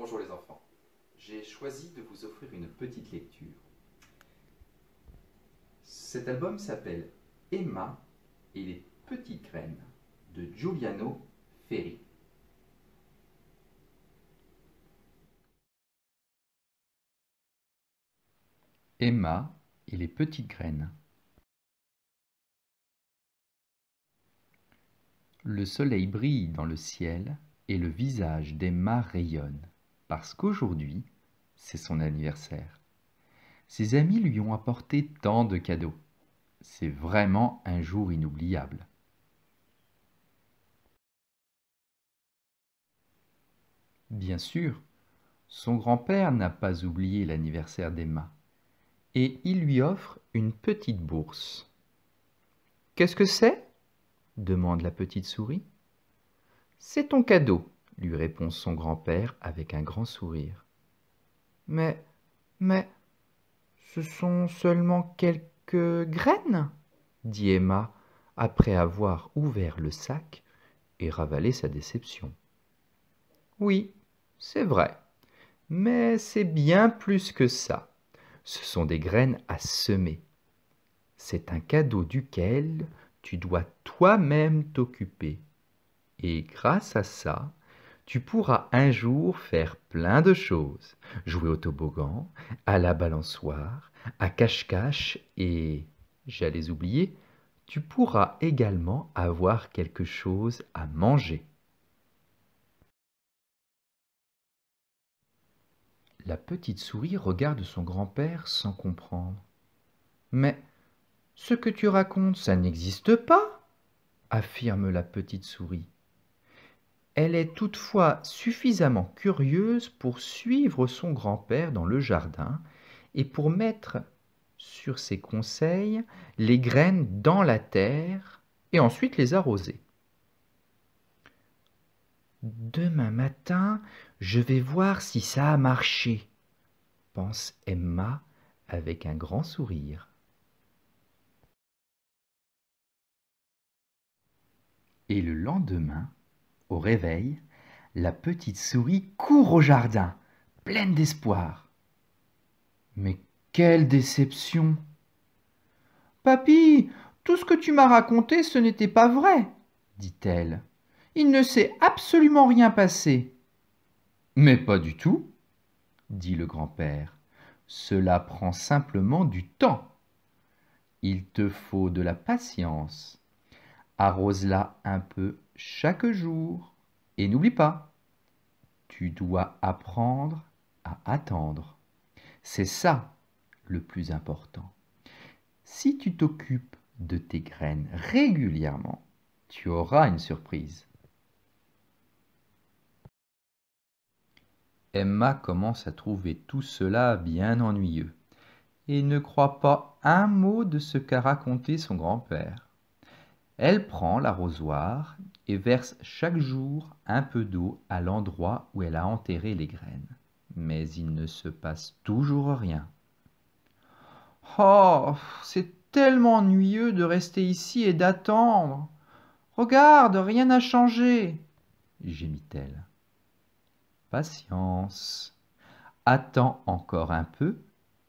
Bonjour les enfants. J'ai choisi de vous offrir une petite lecture. Cet album s'appelle Emma et les petites graines de Giuliano Ferri. Emma et les petites graines. Le soleil brille dans le ciel et le visage d'Emma rayonne parce qu'aujourd'hui, c'est son anniversaire. Ses amis lui ont apporté tant de cadeaux. C'est vraiment un jour inoubliable. Bien sûr, son grand-père n'a pas oublié l'anniversaire d'Emma et il lui offre une petite bourse. Qu'est-ce que c'est demande la petite souris. C'est ton cadeau, lui répond son grand-père avec un grand sourire. Mais, mais, ce sont seulement quelques graines, dit Emma, après avoir ouvert le sac et ravalé sa déception. Oui, c'est vrai, mais c'est bien plus que ça. Ce sont des graines à semer. C'est un cadeau duquel tu dois toi-même t'occuper. Et grâce à ça, tu pourras un jour faire plein de choses, jouer au toboggan, à la balançoire, à cache-cache et, j'allais oublier, tu pourras également avoir quelque chose à manger. La petite souris regarde son grand-père sans comprendre. Mais ce que tu racontes, ça n'existe pas, affirme la petite souris. Elle est toutefois suffisamment curieuse pour suivre son grand-père dans le jardin et pour mettre sur ses conseils les graines dans la terre et ensuite les arroser. Demain matin, je vais voir si ça a marché, pense Emma avec un grand sourire. Et le lendemain, au réveil, la petite souris court au jardin, pleine d'espoir. Mais quelle déception Papy, tout ce que tu m'as raconté, ce n'était pas vrai, dit-elle. Il ne s'est absolument rien passé. Mais pas du tout, dit le grand-père. Cela prend simplement du temps. Il te faut de la patience. Arrose-la un peu chaque jour. Et n'oublie pas, tu dois apprendre à attendre. C'est ça le plus important. Si tu t'occupes de tes graines régulièrement, tu auras une surprise. Emma commence à trouver tout cela bien ennuyeux et ne croit pas un mot de ce qu'a raconté son grand-père. Elle prend l'arrosoir et verse chaque jour un peu d'eau à l'endroit où elle a enterré les graines. Mais il ne se passe toujours rien. Oh, c'est tellement ennuyeux de rester ici et d'attendre. Regarde, rien n'a changé, gémit-elle. Patience. Attends encore un peu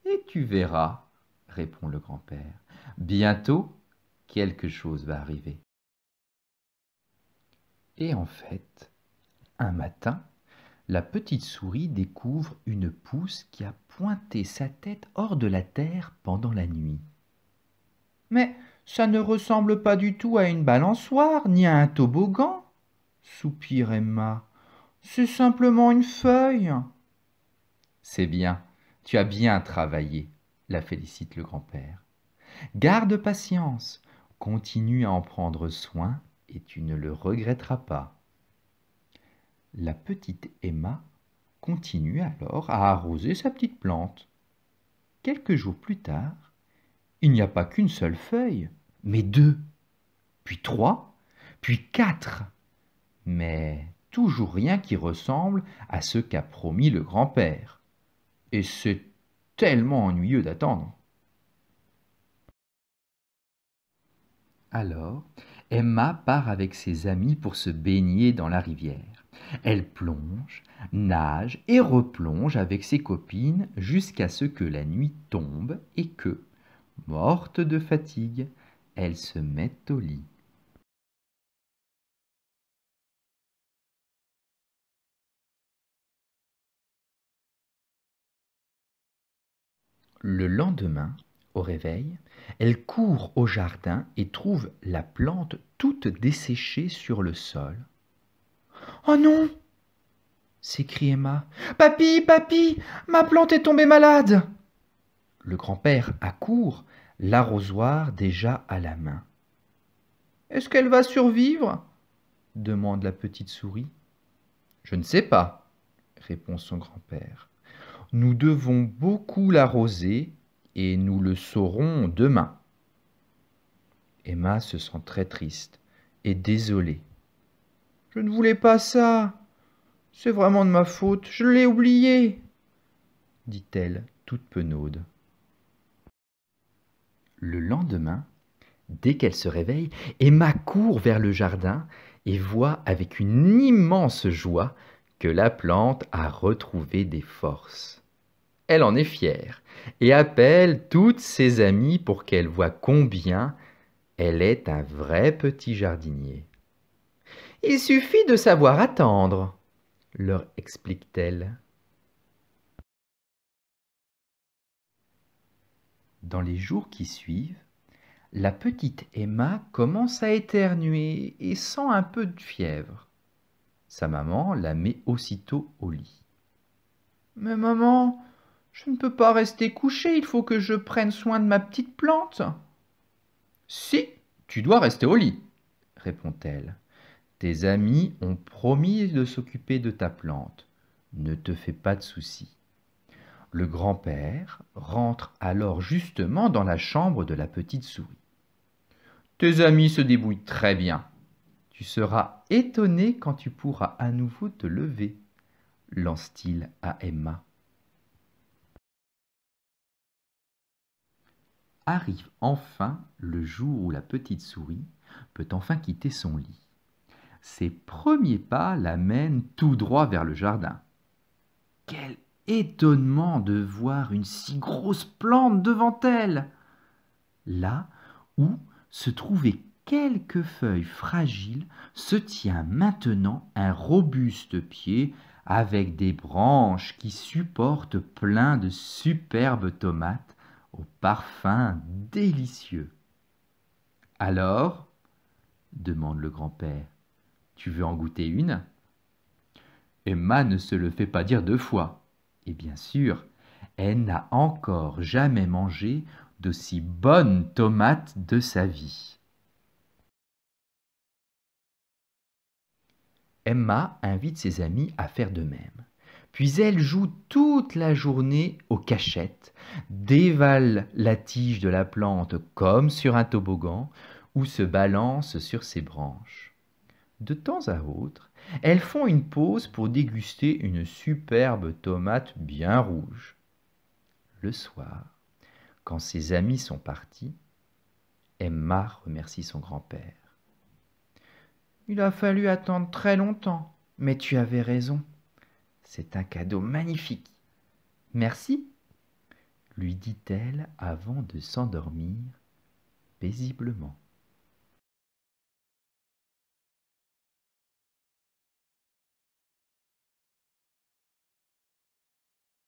et tu verras, répond le grand-père. Bientôt, quelque chose va arriver. Et en fait, un matin, la petite souris découvre une pousse qui a pointé sa tête hors de la terre pendant la nuit. Mais ça ne ressemble pas du tout à une balançoire ni à un toboggan, soupire Emma. C'est simplement une feuille. C'est bien, tu as bien travaillé, la félicite le grand-père. Garde patience, Continue à en prendre soin et tu ne le regretteras pas. La petite Emma continue alors à arroser sa petite plante. Quelques jours plus tard, il n'y a pas qu'une seule feuille, mais deux, puis trois, puis quatre, mais toujours rien qui ressemble à ce qu'a promis le grand-père. Et c'est tellement ennuyeux d'attendre. Alors, Emma part avec ses amis pour se baigner dans la rivière. Elle plonge, nage et replonge avec ses copines jusqu'à ce que la nuit tombe et que, morte de fatigue, elle se mette au lit. Le lendemain, au réveil, elle court au jardin et trouve la plante toute desséchée sur le sol. Oh non s'écrie Emma. Papy, papy, ma plante est tombée malade Le grand-père accourt, l'arrosoir déjà à la main. Est-ce qu'elle va survivre demande la petite souris. Je ne sais pas, répond son grand-père. Nous devons beaucoup l'arroser et nous le saurons demain. Emma se sent très triste et désolée. Je ne voulais pas ça. C'est vraiment de ma faute. Je l'ai oublié, dit-elle toute penaude. Le lendemain, dès qu'elle se réveille, Emma court vers le jardin et voit avec une immense joie que la plante a retrouvé des forces. Elle en est fière et appelle toutes ses amies pour qu'elles voient combien elle est un vrai petit jardinier. Il suffit de savoir attendre, leur explique-t-elle. Dans les jours qui suivent, la petite Emma commence à éternuer et sent un peu de fièvre. Sa maman la met aussitôt au lit. Mais maman, je ne peux pas rester couché, il faut que je prenne soin de ma petite plante. Si, tu dois rester au lit, répond-elle. Tes amis ont promis de s'occuper de ta plante. Ne te fais pas de soucis. Le grand-père rentre alors justement dans la chambre de la petite souris. Tes amis se débrouillent très bien. Tu seras étonné quand tu pourras à nouveau te lever, lance-t-il à Emma. arrive enfin le jour où la petite souris peut enfin quitter son lit. Ses premiers pas l'amènent tout droit vers le jardin. Quel étonnement de voir une si grosse plante devant elle Là où se trouvaient quelques feuilles fragiles se tient maintenant un robuste pied avec des branches qui supportent plein de superbes tomates parfum délicieux. Alors demande le grand-père. Tu veux en goûter une Emma ne se le fait pas dire deux fois. Et bien sûr, elle n'a encore jamais mangé d'aussi bonnes tomates de sa vie. Emma invite ses amis à faire de même. Puis elle joue toute la journée aux cachettes, dévale la tige de la plante comme sur un toboggan ou se balance sur ses branches. De temps à autre, elles font une pause pour déguster une superbe tomate bien rouge. Le soir, quand ses amis sont partis, Emma remercie son grand-père. Il a fallu attendre très longtemps, mais tu avais raison. C'est un cadeau magnifique. Merci, lui dit-elle avant de s'endormir paisiblement.